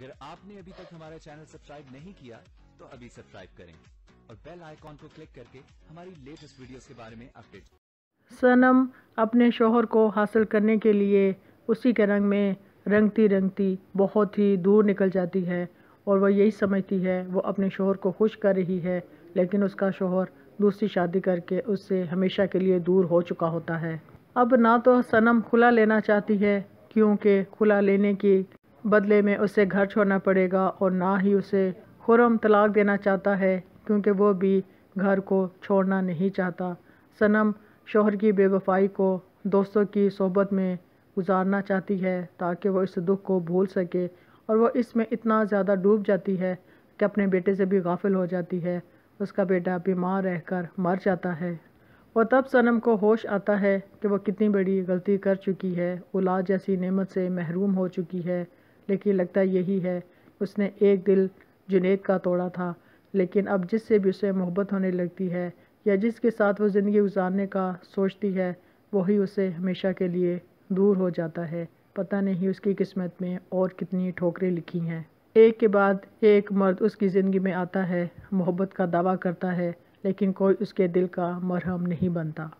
अगर आपने अभी तक हमारा चैनल सब्सक्राइब नहीं किया तो अभी सब्सक्राइब करें और बेल आइकॉन को क्लिक करके हमारी लेटेस्ट वीडियोस के बारे में अपडेट सनम अपने शोहर को हासिल करने के लिए उसी के रंग में रंगती रंगती बहुत ही दूर निकल जाती है और वह यही समझती है वो अपने शोहर को खुश कर रही है लेकिन उसका शोहर दूसरी शादी करके उससे हमेशा के लिए दूर हो चुका होता है अब ना तो सनम खुला लेना चाहती है क्योंकि खुला लेने की बदले में उसे घर छोड़ना पड़ेगा और ना ही उसे खुरम तलाक देना चाहता है क्योंकि वो भी घर को छोड़ना नहीं चाहता सनम शोहर की बेवफाई को दोस्तों की सोबत में गुजारना चाहती है ताकि वो इस दुख को भूल सके और वो इसमें इतना ज़्यादा डूब जाती है कि अपने बेटे से भी गाफिल हो जाती है उसका बेटा बीमार रहकर मर जाता है और तब सनम को होश आता है कि वह कितनी बड़ी गलती कर चुकी है औलाद जैसी नेमत से महरूम हो चुकी है लेकिन लगता यही है उसने एक दिल जुनेद का तोड़ा था लेकिन अब जिससे भी उसे मोहब्बत होने लगती है या जिसके साथ वो ज़िंदगी गुजारने का सोचती है वही उसे हमेशा के लिए दूर हो जाता है पता नहीं उसकी किस्मत में और कितनी ठोकरें लिखी हैं एक के बाद एक मर्द उसकी ज़िंदगी में आता है मोहब्बत का दावा करता है लेकिन कोई उसके दिल का मरहम नहीं बनता